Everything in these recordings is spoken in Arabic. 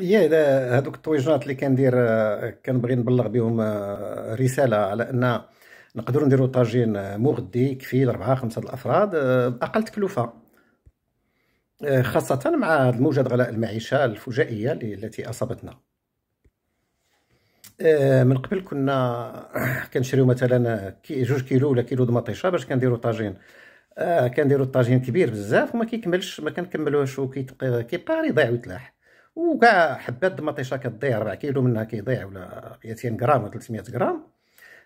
هي اذا هذوك التويجنات اللي كندير كنبغي نبلغ بهم آه، رساله على ان نقدروا نديروا طاجين مغذي يكفي لربعه خمسه الافراد آه، باقل تكلفه آه، خاصه مع الموجه غلاء المعيشه الفجائيه التي اصابتنا من قبل كنا كنشريو مثلا جوج كيلو ولا كيلو دمطيشه باش كنديروا طاجين كنديروا الطاجين كبير بزاف وما كيكملش ما كنكملوهش وكيبقى يضيع ويتلاح وكاع حبات الطماطيشه كتضيع 4 كيلو منها كيضيع ولا 200 غرام ولا 300 غرام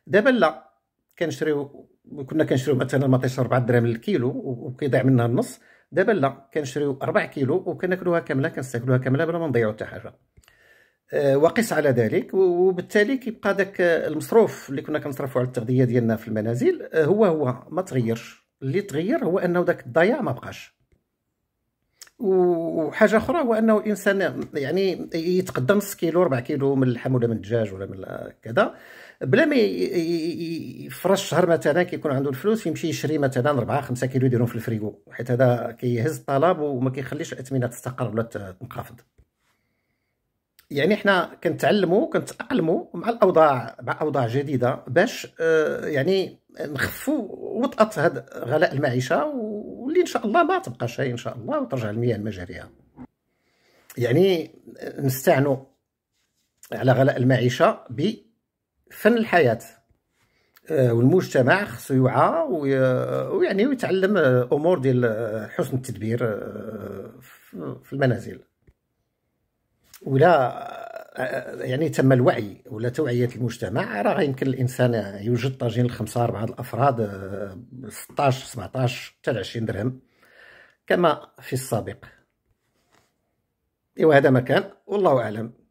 دابا لا كنشريو كنا كنشريو مثلا المطيشه 4 دراهم للكيلو وكيضيع منها النص دابا لا كنشريو 4 كيلو وكناكلوها كامله كنستاكلوها كامله بلا ما نضيعو حتى حاجه آه، وقس على ذلك وبالتالي كيبقى داك المصروف اللي كنا كنصرفو على التغذيه ديالنا في المنازل آه، هو هو ما تغيرش اللي تغير هو انه داك الضياع ما بقاش وحاجه اخرى هو انه الانسان يعني يتقدم نص كيلو ربع كيلو من اللحم ولا من الدجاج ولا من كذا بلا ما يفرش شهر مثلا كيكون عنده الفلوس يمشي يشري مثلا 4 5 كيلو يديرهم في الفريغو حيت هذا كيهز الطلب وما كيخليش الاثمنه تستقر ولا تنخفض يعني حنا كنتعلموا كنتاقلموا مع الاوضاع مع اوضاع جديده باش آه، يعني نخفوا وطأة هذا غلاء المعيشه واللي ان شاء الله ما تبقى شيء ان شاء الله وترجع المياه لمجاريها يعني نستعنوا على غلاء المعيشه بفن الحياه آه، والمجتمع خصو يوعى ويعني ويتعلم امور ديال حسن التدبير آه، في المنازل ولا آه، يعني تم الوعي ولا توعيه المجتمع راه يمكن الانسان يوجد طاجين لخمسه اربعه الافراد 16 آه، 17 حتى 20 درهم كما في السابق ايوا هذا مكان والله اعلم